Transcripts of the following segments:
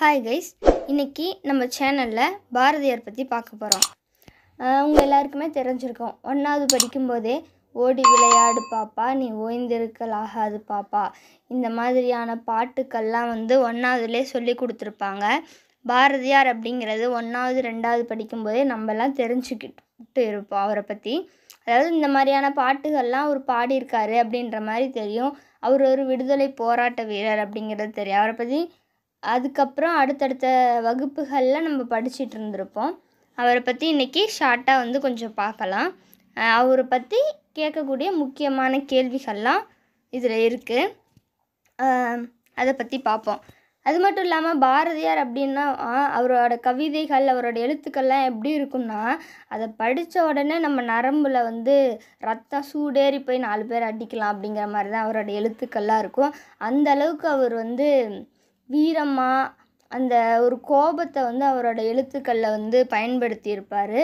hi guys இன்றைக்கி நம்ம சேனலில் பாரதியார் பற்றி பார்க்க போகிறோம் உங்கள் எல்லாருக்குமே தெரிஞ்சிருக்கோம் ஒன்றாவது படிக்கும்போதே ஓடி விளையாடு பாப்பா நீ ஓய்ந்திருக்கல் ஆகாது பாப்பா இந்த மாதிரியான பாட்டுக்கள்லாம் வந்து ஒன்றாவதுலே சொல்லி கொடுத்துருப்பாங்க பாரதியார் அப்படிங்கிறது ஒன்றாவது ரெண்டாவது படிக்கும்போதே நம்மலாம் தெரிஞ்சுக்கிட்டு இருப்போம் அவரை பற்றி அதாவது இந்த மாதிரியான பாட்டுகள்லாம் அவர் பாடியிருக்காரு அப்படின்ற மாதிரி தெரியும் அவர் ஒரு விடுதலை போராட்ட வீரர் அப்படிங்கிறது தெரியும் அவரை பற்றி அதுக்கப்புறம் அடுத்தடுத்த வகுப்புகளில் நம்ம படிச்சுட்டு இருந்திருப்போம் அவரை பற்றி இன்றைக்கி ஷார்ட்டாக வந்து கொஞ்சம் பார்க்கலாம் அவரை பற்றி கேட்கக்கூடிய முக்கியமான கேள்விகள்லாம் இதில் இருக்குது அதை பற்றி பார்ப்போம் அது மட்டும் இல்லாமல் பாரதியார் அப்படின்னா அவரோட கவிதைகள் அவரோட எழுத்துக்கள்லாம் எப்படி இருக்கும்னா அதை படித்த உடனே நம்ம நரம்பில் வந்து ரத்தம் சூடேறி போய் நாலு பேர் அடிக்கலாம் அப்படிங்கிற மாதிரி தான் அவரோட எழுத்துக்கள்லாம் இருக்கும் அந்த அளவுக்கு அவர் வந்து வீரமாக அந்த ஒரு கோபத்தை வந்து அவரோட எழுத்துக்களில் வந்து பயன்படுத்தியிருப்பார்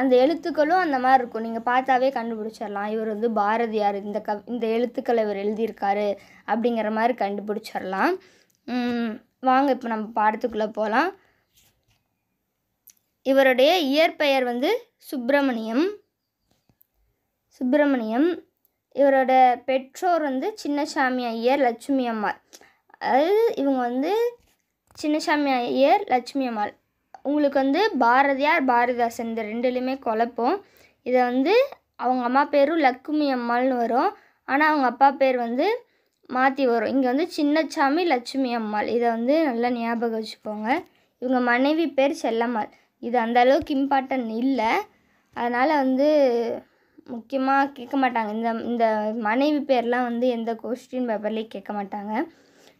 அந்த எழுத்துக்களும் அந்த மாதிரி இருக்கும் நீங்கள் பார்த்தாவே கண்டுபிடிச்சிடலாம் இவர் வந்து பாரதியார் இந்த க இந்த எழுத்துக்களை இவர் எழுதியிருக்காரு அப்படிங்கிற மாதிரி கண்டுபிடிச்சிடலாம் வாங்க இப்போ நம்ம பாடத்துக்குள்ளே போகலாம் இவருடைய இயற்பெயர் வந்து சுப்பிரமணியம் சுப்பிரமணியம் இவரோட பெற்றோர் வந்து சின்னசாமி ஐயர் லட்சுமி அம்மாள் அதாவது இவங்க வந்து சின்னசாமி ஐயர் லட்சுமி அம்மாள் உங்களுக்கு வந்து பாரதியார் பாரதிதாசன் இந்த ரெண்டுலேயுமே குழப்பம் இதை வந்து அவங்க அம்மா பேரும் லக்குமி அம்மாள்னு வரும் ஆனால் அவங்க அப்பா பேர் வந்து மாற்றி வரும் இங்கே வந்து சின்னச்சாமி லட்சுமி அம்மாள் இதை வந்து நல்லா ஞாபகம் வச்சுப்போங்க இவங்க மனைவி பேர் செல்லம்மாள் இது அந்த அளவுக்கு இம்பார்ட்டன்ட் இல்லை அதனால் வந்து முக்கியமாக கேட்க மாட்டாங்க இந்த இந்த மனைவி பேர்லாம் வந்து எந்த கொஸ்டின் பேப்பர்லேயும் கேட்க மாட்டாங்க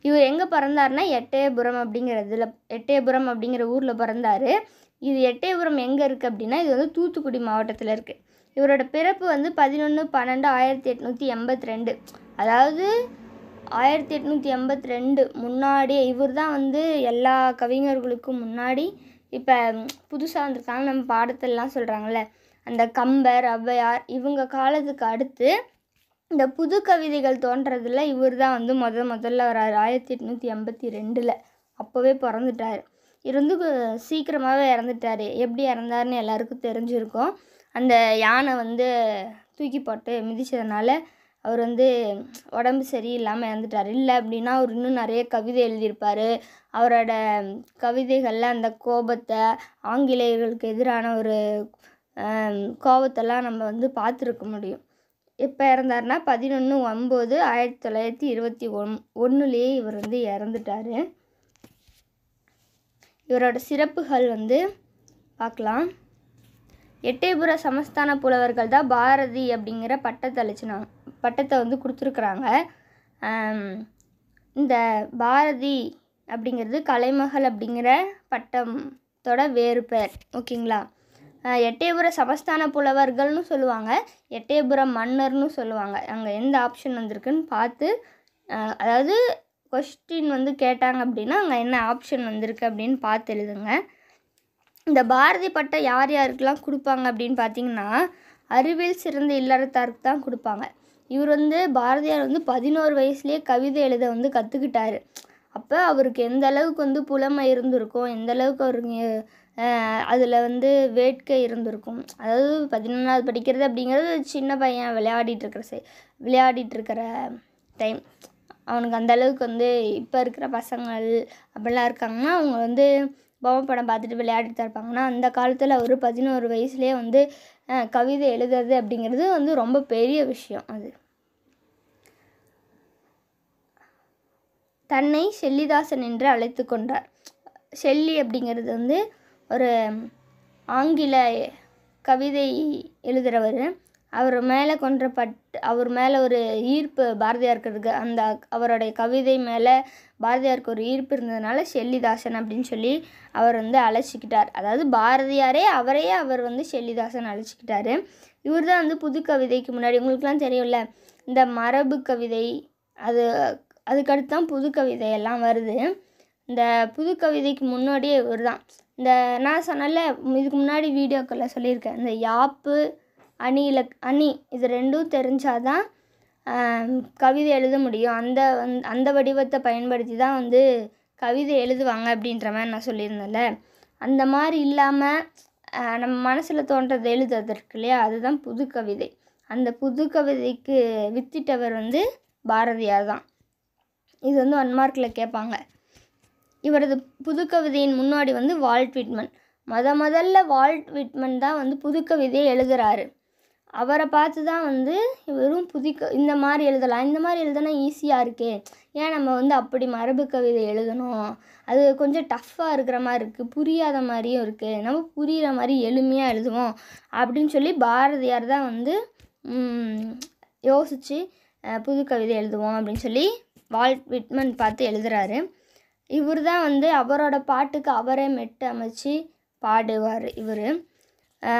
இவர் எங்கே பிறந்தாருன்னா எட்டயபுரம் அப்படிங்கிறதுல இதில் எட்டயபுரம் அப்படிங்கிற ஊரில் பிறந்தார் இது எட்டயபுரம் எங்கே இருக்குது அப்படின்னா இது வந்து தூத்துக்குடி மாவட்டத்தில் இருக்குது இவரோட பிறப்பு வந்து பதினொன்று பன்னெண்டு ஆயிரத்தி எட்நூற்றி எண்பத்தி ரெண்டு அதாவது ஆயிரத்தி எட்நூற்றி எண்பத்தி ரெண்டு முன்னாடி இவர் தான் வந்து எல்லா கவிஞர்களுக்கும் முன்னாடி இப்போ புதுசாக வந்திருக்காங்க நம்ம பாடத்திலலாம் சொல்கிறாங்கல்ல அந்த கம்பர் ஔவையார் இவங்க காலத்துக்கு அடுத்து இந்த புது கவிதைகள் தோன்றதில் இவர் தான் வந்து முத முதல்ல வராரு ஆயிரத்தி எட்நூற்றி எண்பத்தி ரெண்டில் அப்போவே பிறந்துட்டார் இருந்து சீக்கிரமாகவே இறந்துட்டார் எப்படி இறந்தாருன்னு எல்லாருக்கும் தெரிஞ்சிருக்கும் அந்த யானை வந்து தூக்கி போட்டு மிதித்ததுனால அவர் வந்து உடம்பு சரியில்லாமல் இறந்துட்டார் இல்லை அப்படின்னா அவர் இன்னும் நிறைய கவிதை எழுதியிருப்பார் அவரோட கவிதைகளில் அந்த கோபத்தை ஆங்கிலேயர்களுக்கு எதிரான ஒரு கோபத்தெல்லாம் நம்ம வந்து பார்த்துருக்க முடியும் இப்போ இறந்தார்னா பதினொன்று ஒம்பது ஆயிரத்தி தொள்ளாயிரத்தி இருபத்தி ஒன் ஒன்றுலேயே இவர் வந்து இறந்துட்டார் இவரோட சிறப்புகள் வந்து பார்க்கலாம் எட்டயபுர சமஸ்தான புலவர்கள் தான் பாரதி அப்படிங்கிற பட்டத்தை அழிச்சினா பட்டத்தை வந்து கொடுத்துருக்குறாங்க இந்த பாரதி அப்படிங்கிறது கலைமகள் அப்படிங்கிற பட்டத்தோட வேறு பெயர் ஓகேங்களா எட்டயபுர சமஸ்தான புலவர்கள்னு சொல்லுவாங்க எட்டயபுர மன்னர்னு சொல்லுவாங்க அங்கே எந்த ஆப்ஷன் வந்திருக்குன்னு பார்த்து அதாவது கொஸ்டின் வந்து கேட்டாங்க அப்படின்னா அங்கே என்ன ஆப்ஷன் வந்திருக்கு அப்படின்னு பார்த்து எழுதுங்க இந்த பாரதி பட்டம் யார் யாருக்கெல்லாம் கொடுப்பாங்க அப்படின்னு பார்த்தீங்கன்னா அறிவில் சிறந்த இல்லறத்தாருக்கு தான் கொடுப்பாங்க இவர் வந்து பாரதியார் வந்து பதினோரு வயசுலேயே கவிதை எழுத வந்து கற்றுக்கிட்டாரு அப்போ அவருக்கு எந்த அளவுக்கு வந்து புலமை இருந்திருக்கும் எந்த அளவுக்கு அவருக்கு அதில் வந்து வேட்கை இருந்திருக்கும் அதாவது பதினொன்றாவது படிக்கிறது அப்படிங்கிறது சின்ன பையன் விளையாடிட்டுருக்குற செ விளையாடிட்டுருக்கிற டைம் அவனுக்கு அந்தளவுக்கு வந்து இப்போ இருக்கிற பசங்கள் அப்படிலாம் இருக்காங்கன்னா அவங்க வந்து பொம்மை படம் பார்த்துட்டு விளையாடிட்டு தான் இருப்பாங்கன்னா அந்த காலத்தில் அவர் பதினோரு வயசுலேயே வந்து கவிதை எழுதுறது அப்படிங்கிறது வந்து ரொம்ப பெரிய விஷயம் அது தன்னை செல்லிதாசன் என்று அழைத்து கொண்டார் செல்லி அப்படிங்கிறது வந்து ஒரு ஆங்கில கவிதை எழுதுகிறவர் அவர் மேலே கொன்ற பட் அவர் மேலே ஒரு ஈர்ப்பு பாரதியாருக்கு இருக்குது அந்த அவருடைய கவிதை மேலே பாரதியாருக்கு ஒரு ஈர்ப்பு இருந்ததுனால செல்லிதாசன் அப்படின்னு சொல்லி அவர் வந்து அழைச்சிக்கிட்டார் அதாவது பாரதியாரே அவரையே அவர் வந்து செல்லிதாசன் அழைச்சிக்கிட்டாரு இவர் தான் வந்து புது கவிதைக்கு முன்னாடி உங்களுக்குலாம் தெரியும்ல இந்த மரபு கவிதை அது அதுக்கடுத்து தான் புது கவிதையெல்லாம் வருது இந்த புது கவிதைக்கு முன்னாடியே இவர் தான் இந்த நான் சொன்னல இதுக்கு முன்னாடி வீடியோக்களில் சொல்லியிருக்கேன் இந்த யாப்பு அணி இல அணி இது ரெண்டும் தெரிஞ்சாதான் கவிதை எழுத முடியும் அந்த அந்த வடிவத்தை பயன்படுத்தி தான் வந்து கவிதை எழுதுவாங்க அப்படின்ற மாதிரி நான் சொல்லியிருந்தேன்ல அந்த மாதிரி இல்லாமல் நம்ம மனசில் தோன்றது எழுதுவதற்கு இல்லையா அதுதான் புது கவிதை அந்த புது கவிதைக்கு வித்திட்டவர் வந்து பாரதியார் தான் இது வந்து ஒன் மார்க்கில் கேட்பாங்க இவரது புதுக்கவிதையின் முன்னாடி வந்து வால்ட் விட்மன் மத முதல்ல வால்ட் விட்மன் தான் வந்து புதுக்கவிதையை எழுதுகிறாரு அவரை பார்த்து தான் வந்து இவரும் புதுக்க இந்த மாதிரி எழுதலாம் இந்த மாதிரி எழுதுனா ஈஸியாக இருக்கே ஏன் நம்ம வந்து அப்படி மரபு கவிதை எழுதணும் அது கொஞ்சம் டஃப்பாக இருக்கிற மாதிரி இருக்குது புரியாத மாதிரியும் இருக்குது நம்ம புரிகிற மாதிரி எளிமையாக எழுதுவோம் அப்படின்னு சொல்லி பாரதியார் தான் வந்து யோசித்து புது கவிதை எழுதுவோம் அப்படின்னு சொல்லி வால்ட் விட்மன் பார்த்து எழுதுகிறாரு இவர் தான் வந்து அவரோட பாட்டுக்கு அவரே மெட்டு அமைச்சு பாடுவார் இவர்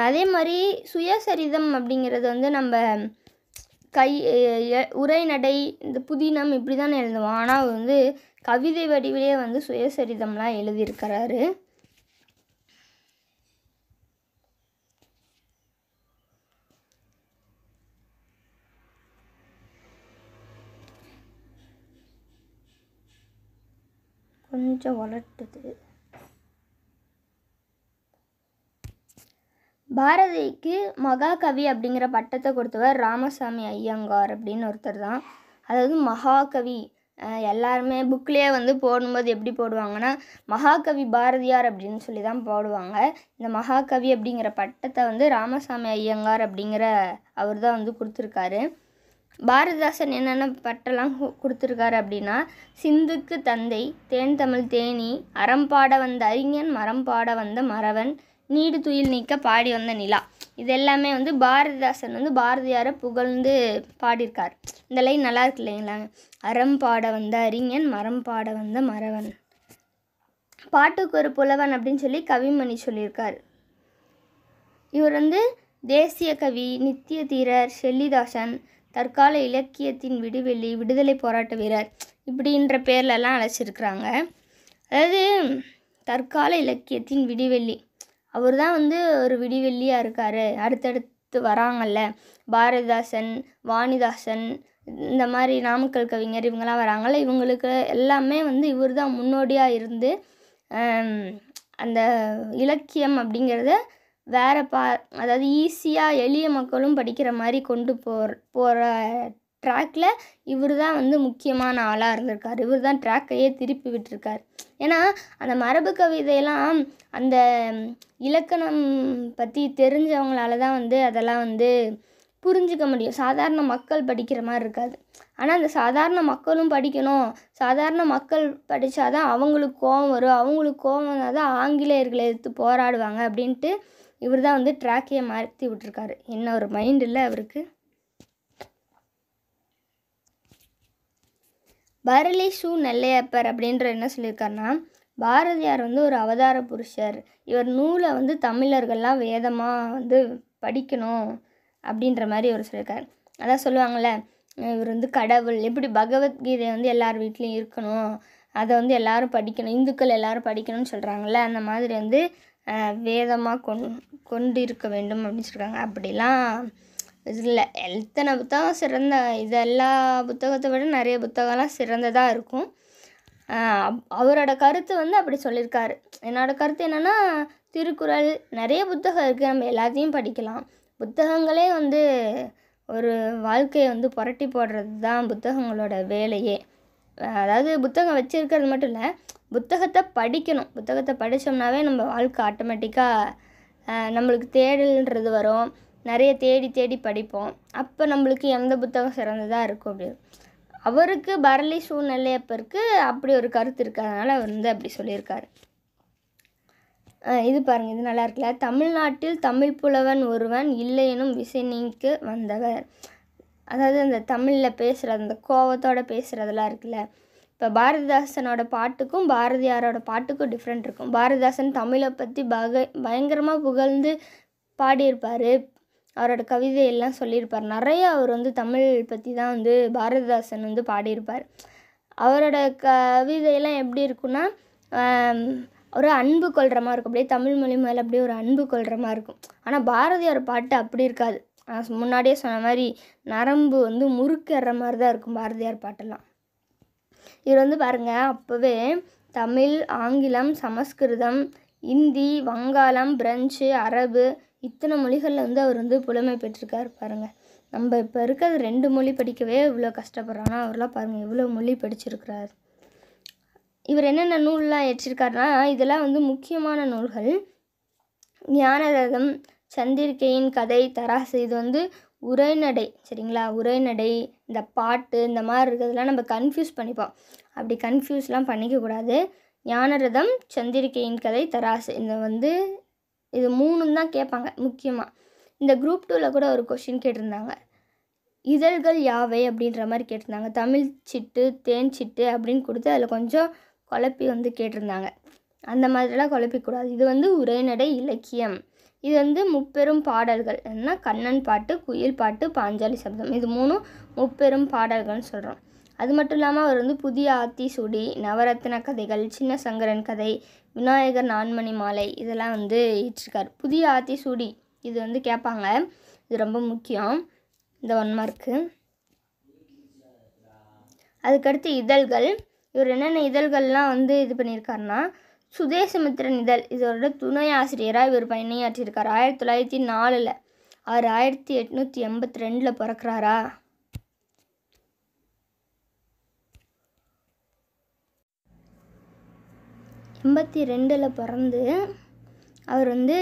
அதே மாதிரி சுயசரிதம் அப்படிங்கிறது வந்து நம்ம கை உரைநடை இந்த புதினம் இப்படி தான் எழுதுவோம் ஆனால் வந்து கவிதை வடிவிலே வந்து சுயசரிதம்லாம் எழுதியிருக்கிறாரு கொஞ்சம் வளர்த்தது பாரதிக்கு மகாகவி அப்படிங்கிற பட்டத்தை கொடுத்தவர் ராமசாமி ஐயங்கார் அப்படின்னு ஒருத்தர் தான் அதாவது மகாகவி எல்லாருமே புக்லேயே வந்து போடும்போது எப்படி போடுவாங்கன்னா மகாகவி பாரதியார் அப்படின்னு சொல்லி தான் போடுவாங்க இந்த மகாகவி அப்படிங்கிற பட்டத்தை வந்து ராமசாமி ஐயங்கார் அப்படிங்கிற அவர் தான் வந்து கொடுத்துருக்காரு பாரதிதாசன் என்னென்ன பட்டெல்லாம் கொடுத்துருக்காரு அப்படின்னா சிந்துக்கு தந்தை தேன் தமிழ் தேனி அறம் பாட வந்த அறிஞன் மரம் பாட வந்த மறவன் நீடு துயில் நீக்க பாடி வந்த நிலா இது எல்லாமே வந்து பாரதிதாசன் வந்து பாரதியாரை புகழ்ந்து பாடியிருக்கார் இந்த லைன் நல்லா இருக்கு இல்லைங்களா அறம் பாட வந்த அறிஞன் மரம் பாட வந்த மறவன் பாட்டுக்கு ஒரு புலவன் அப்படின்னு சொல்லி கவிமணி சொல்லியிருக்கார் இவர் வந்து தேசிய கவி நித்திய தீரர் செல்லிதாசன் தற்கால இலக்கியத்தின் விடுவெளி விடுதலை போராட்ட வீரர் இப்படின்ற பேர்லலாம் அழைச்சிருக்கிறாங்க அதாவது தற்கால இலக்கியத்தின் விடிவெள்ளி அவர் தான் வந்து ஒரு விடிவெள்ளியாக இருக்கார் அடுத்தடுத்து வராங்கல்ல பாரதிதாசன் வாணிதாசன் இந்த மாதிரி நாமக்கல் கவிஞர் இவங்கெல்லாம் வராங்கல்ல இவங்களுக்கு எல்லாமே வந்து இவர் தான் முன்னோடியாக இருந்து அந்த இலக்கியம் அப்படிங்கிறத வேறு பா அதாவது ஈஸியாக எளிய மக்களும் படிக்கிற மாதிரி கொண்டு போகிற போகிற ட்ராக்கில் இவர் தான் வந்து முக்கியமான ஆளாக இருந்திருக்கார் இவர் தான் ட்ராக்கையே திருப்பி விட்டுருக்கார் ஏன்னா அந்த மரபு கவிதையெல்லாம் அந்த இலக்கணம் பற்றி தெரிஞ்சவங்களால தான் வந்து அதெல்லாம் வந்து புரிஞ்சிக்க முடியும் சாதாரண மக்கள் படிக்கிற மாதிரி இருக்காது ஆனால் அந்த சாதாரண மக்களும் படிக்கணும் சாதாரண மக்கள் படித்தாதான் அவங்களுக்கு கோபம் வரும் அவங்களுக்கு கோபம் வந்தால் தான் ஆங்கிலேயர்களை எடுத்து போராடுவாங்க அப்படின்ட்டு இவர் தான் வந்து ட்ராக்கையை மாற்றி விட்டுருக்காரு என்ன ஒரு மைண்ட் இல்லை அவருக்கு பரளி ஷூ நெல்லையப்பர் அப்படின்ற என்ன சொல்லியிருக்காருன்னா பாரதியார் வந்து ஒரு அவதார புருஷர் இவர் நூலை வந்து தமிழர்கள்லாம் வேதமாக வந்து படிக்கணும் அப்படின்ற மாதிரி இவர் சொல்லியிருக்காரு அதான் சொல்லுவாங்கள்ல இவர் வந்து கடவுள் எப்படி பகவத்கீதை வந்து எல்லார் வீட்லேயும் இருக்கணும் அதை வந்து எல்லோரும் படிக்கணும் இந்துக்கள் எல்லோரும் படிக்கணும்னு சொல்கிறாங்கல்ல அந்த மாதிரி வந்து வேதமாக கொண் கொண்டிருக்க வேண்டும் அப்படின்னு சொல்கிறாங்க அப்படிலாம் இல்லை எத்தனை புத்தகம் சிறந்த இது எல்லா புத்தகத்தை விட நிறைய புத்தகம்லாம் சிறந்ததாக இருக்கும் அவரோட கருத்து வந்து அப்படி சொல்லியிருக்காரு என்னோடய கருத்து என்னென்னா திருக்குறள் நிறைய புத்தகம் இருக்குது நம்ம எல்லாத்தையும் படிக்கலாம் புத்தகங்களே வந்து ஒரு வாழ்க்கையை வந்து புரட்டி போடுறது தான் புத்தகங்களோட வேலையே அதாவது புத்தகம் வச்சுருக்கிறது மட்டும் இல்லை புத்தகத்தை படிக்கணும் புத்தகத்தை படித்தோம்னாவே நம்ம வாழ்க்கை ஆட்டோமேட்டிக்காக நம்மளுக்கு தேடல்ன்றது வரும் நிறைய தேடி தேடி படிப்போம் அப்போ நம்மளுக்கு எந்த புத்தகம் சிறந்ததாக இருக்கும் அப்படின்னு அவருக்கு பரளி இருக்குது அப்படி ஒரு கருத்து இருக்கிறதுனால அவர் வந்து அப்படி சொல்லியிருக்காரு இது பாருங்கள் இது நல்லா இருக்குல்ல தமிழ்நாட்டில் தமிழ் புலவன் ஒருவன் இல்லையெனும் விசை நீக்கு வந்தவர் அதாவது அந்த தமிழில் பேசுகிற அந்த கோவத்தோடு பேசுகிறதெல்லாம் இருக்குல்ல இப்போ பாரதிதாசனோட பாட்டுக்கும் பாரதியாரோட பாட்டுக்கும் டிஃப்ரெண்ட் இருக்கும் பாரதிதாசன் தமிழை பற்றி பக பயங்கரமாக புகழ்ந்து பாடியிருப்பார் அவரோட கவிதையெல்லாம் சொல்லியிருப்பார் நிறைய அவர் வந்து தமிழ் பற்றி தான் வந்து பாரதிதாசன் வந்து பாடியிருப்பார் அவரோட கவிதையெல்லாம் எப்படி இருக்குன்னா ஒரு அன்பு கொள்கிற மாதிரி இருக்கும் அப்படியே தமிழ் மொழி மேலே அப்படியே ஒரு அன்பு கொள்கிற மாதிரி இருக்கும் ஆனால் பாரதியார் பாட்டு அப்படி இருக்காது முன்னாடியே சொன்ன மாதிரி நரம்பு வந்து முறுக்கேற மாதிரி தான் இருக்கும் பாரதியார் பாட்டெல்லாம் இவர் வந்து பாருங்கள் அப்போவே தமிழ் ஆங்கிலம் சமஸ்கிருதம் இந்தி வங்காளம் பிரெஞ்சு அரபு இத்தனை மொழிகளில் வந்து அவர் வந்து புலமை பெற்றிருக்கார் பாருங்கள் நம்ம இப்போ இருக்கிறது ரெண்டு மொழி படிக்கவே இவ்வளோ கஷ்டப்படுறோம்னா அவர்லாம் பாருங்கள் இவ்வளோ மொழி படிச்சிருக்கிறார் இவர் என்னென்ன நூல்லாம் இயற்றிருக்காருனா இதெல்லாம் வந்து முக்கியமான நூல்கள் ஞானரதம் சந்திரிகையின் கதை தராசு இது வந்து உரைநடை சரிங்களா உரைநடை இந்த பாட்டு இந்த மாதிரி இருக்கிறதுலாம் நம்ம கன்ஃபியூஸ் பண்ணிப்போம் அப்படி கன்ஃபியூஸ்லாம் பண்ணிக்கக்கூடாது ஞானரதம் சந்திரிகையின் கதை தராசு இந்த வந்து இது மூணும் தான் கேட்பாங்க முக்கியமாக இந்த குரூப் டூவில் கூட ஒரு கொஷின் கேட்டிருந்தாங்க இதழ்கள் யாவை அப்படின்ற மாதிரி கேட்டிருந்தாங்க தமிழ் சிட்டு தேன் சிட்டு அப்படின்னு கொடுத்து அதில் கொஞ்சம் குழப்பி வந்து கேட்டிருந்தாங்க அந்த மாதிரிலாம் குழப்பிக்கூடாது இது வந்து உரைநடை இலக்கியம் இது வந்து முப்பெரும் பாடல்கள் என்ன கண்ணன் பாட்டு குயில் பாட்டு பாஞ்சாலி சப்தம் இது மூணும் முப்பெரும் பாடல்கள்னு சொல்கிறோம் அது மட்டும் இல்லாமல் அவர் வந்து புதிய ஆத்தி சுடி நவரத்ன கதைகள் சின்ன சங்கரன் கதை விநாயகர் நான்மணி மாலை இதெல்லாம் வந்து இட்ருக்கார் புதிய ஆத்தி சுடி இது வந்து கேட்பாங்க இது ரொம்ப முக்கியம் இந்த ஒன் மார்க்கு அதுக்கடுத்து இதழ்கள் இவர் என்னென்ன இதழ்கள்லாம் வந்து இது பண்ணியிருக்காருன்னா சுதேசமித்ரன் இதழ் இதோட துணை ஆசிரியராக இவர் பயணியாற்றியிருக்கார் ஆயிரத்தி தொள்ளாயிரத்தி நாலில் அவர் ஆயிரத்தி எட்நூற்றி எண்பத்தி ரெண்டில் பிறக்கிறாரா எண்பத்தி ரெண்டில் பிறந்து அவர் வந்து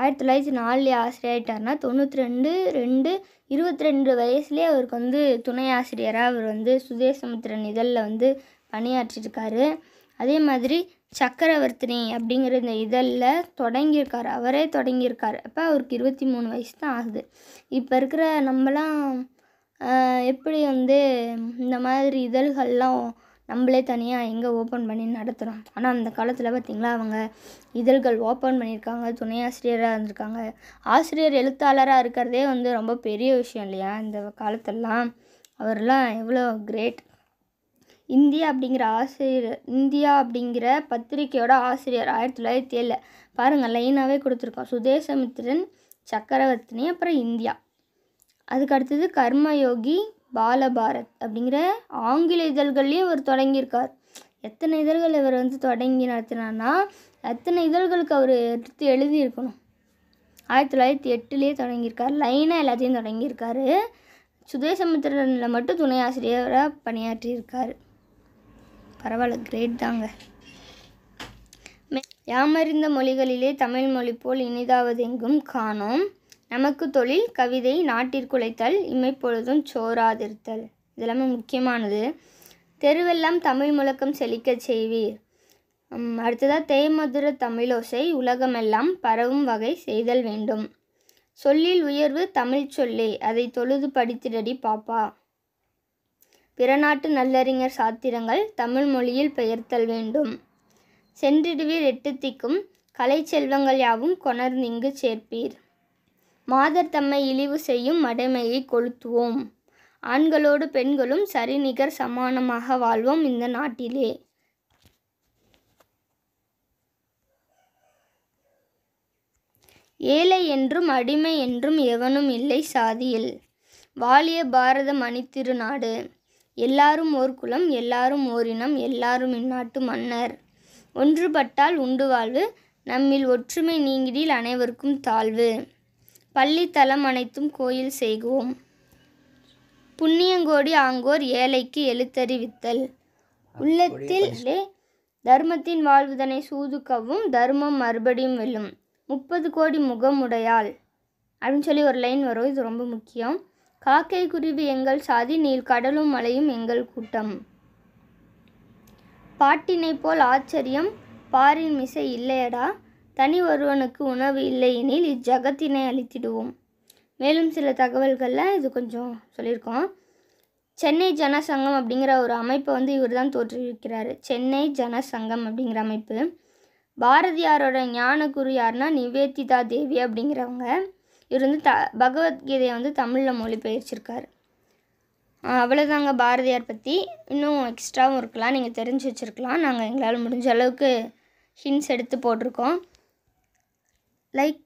ஆயிரத்தி தொள்ளாயிரத்தி நாலுலேயே ஆசிரியர் ஆகிட்டார்னா தொண்ணூற்றி ரெண்டு ரெண்டு இருபத்தி ரெண்டு வயசுலேயே அவருக்கு வந்து துணை ஆசிரியராக அவர் வந்து சுதேசமுத்திரன் இதழில் வந்து பணியாற்றிருக்காரு அதே மாதிரி சக்கரவர்த்தினி அப்படிங்கிற இந்த இதழில் தொடங்கியிருக்கார் அவரே தொடங்கியிருக்கார் அப்போ அவருக்கு இருபத்தி மூணு வயசு தான் ஆகுது இப்போ இருக்கிற நம்மலாம் எப்படி வந்து இந்த மாதிரி இதழ்கள்லாம் நம்மளே தனியாக எங்கே ஓப்பன் பண்ணி நடத்துகிறோம் ஆனால் அந்த காலத்தில் பார்த்திங்களா அவங்க இதழ்கள் ஓப்பன் பண்ணியிருக்காங்க துணை ஆசிரியராக இருந்திருக்காங்க ஆசிரியர் எழுத்தாளராக இருக்கிறதே வந்து ரொம்ப பெரிய விஷயம் இல்லையா இந்த காலத்திலலாம் அவர்லாம் எவ்வளோ கிரேட் இந்தியா அப்படிங்கிற ஆசிரியர் இந்தியா அப்படிங்கிற பத்திரிக்கையோட ஆசிரியர் ஆயிரத்தி தொள்ளாயிரத்தி ஏழில் பாருங்கள் லைனாகவே கொடுத்துருக்கோம் சுதேசமித்திரன் சக்கரவர்த்தினி அப்புறம் இந்தியா அதுக்கு அடுத்தது கர்மயோகி பாலபாரத் அப்படிங்கிற ஆங்கில இதழ்கள்லேயும் இவர் தொடங்கியிருக்கார் எத்தனை இதழ்கள் இவர் வந்து தொடங்கி நடத்தினார்னா எத்தனை இதழ்களுக்கு அவர் எடுத்து எழுதியிருக்கணும் ஆயிரத்தி தொள்ளாயிரத்தி எட்டுலேயே தொடங்கியிருக்கார் லைனாக எல்லாத்தையும் தொடங்கியிருக்காரு சுதேசமுத்திரனில் மட்டும் துணை ஆசிரியராக பணியாற்றியிருக்காரு பரவாயில்ல கிரேட் தாங்க யாமறிந்த மொழிகளிலே தமிழ் மொழி போல் இனிதாவதெங்கும் காணோம் நமக்கு தொழில் கவிதை நாட்டிற்குலைத்தல் இமைப்பொழுதும் சோராதிருத்தல் இதெல்லாமே முக்கியமானது தெருவெல்லாம் தமிழ் முழக்கம் செழிக்கச் செய்வீர் அடுத்ததாக தேமதுர தமிழோசை உலகமெல்லாம் பரவும் வகை செய்தல் வேண்டும் சொல்லில் உயர்வு தமிழ் சொல்லே அதை தொழுது படித்திடடி பாப்பா பிறநாட்டு நல்லறிஞர் சாத்திரங்கள் தமிழ் மொழியில் பெயர்த்தல் வேண்டும் சென்றிடுவீர் எட்டுத்திக்கும் கலை செல்வங்கள் யாவும் கொணர்ந்திங்கு சேர்ப்பீர் மாதர் தம்மை இழிவு செய்யும் மடைமையை கொளுத்துவோம் ஆண்களோடு பெண்களும் சரிநிகர் சமானமாக வாழ்வோம் இந்த நாட்டிலே ஏழை என்றும் அடிமை என்றும் எவனும் இல்லை சாதியில் வாலிய பாரத மணித்திருநாடு எல்லாரும் ஓர் குலம் எல்லாரும் ஓரினம் எல்லாரும் இந்நாட்டு மன்னர் ஒன்றுபட்டால் உண்டு வாழ்வு நம்மில் ஒற்றுமை நீங்கிடில் அனைவருக்கும் தாழ்வு பள்ளித்தலம் அனைத்தும் கோயில் செய்குவோம் புண்ணியங்கோடி ஆங்கோர் ஏழைக்கு எழுத்தறிவித்தல் உள்ளத்தில் தர்மத்தின் வாழ்வுதனை சூதுக்கவும் தர்மம் மறுபடியும் வெல்லும் முப்பது கோடி முகம் அப்படின்னு சொல்லி ஒரு லைன் வரும் இது ரொம்ப முக்கியம் காக்கை குருவி எங்கள் சாதி நீர் கடலும் மலையும் எங்கள் கூட்டம் பாட்டினை போல் ஆச்சரியம் பாரின் மிசை இல்லையடா தனி ஒருவனுக்கு உணவு இல்லை எனில் இச்சகத்தினை அழித்திடுவோம் மேலும் சில தகவல்களில் இது கொஞ்சம் சொல்லியிருக்கோம் சென்னை ஜனசங்கம் அப்படிங்கிற ஒரு அமைப்பை வந்து இவர் தான் தோற்றுவிக்கிறார் சென்னை ஜனசங்கம் அப்படிங்கிற அமைப்பு பாரதியாரோட ஞானகுரு யாருன்னா நிவேதிதா தேவி அப்படிங்கிறவங்க இவர் வந்து த பகவத்கீதையை வந்து தமிழில் மொழிபெயர்ச்சிருக்கார் அவ்வளோதாங்க பாரதியார் பற்றி இன்னும் எக்ஸ்ட்ராவும் இருக்கலாம் நீங்கள் தெரிஞ்சு வச்சுருக்கலாம் நாங்கள் எங்களால் முடிஞ்ச அளவுக்கு ஹின்ஸ் எடுத்து போட்டிருக்கோம் லைக்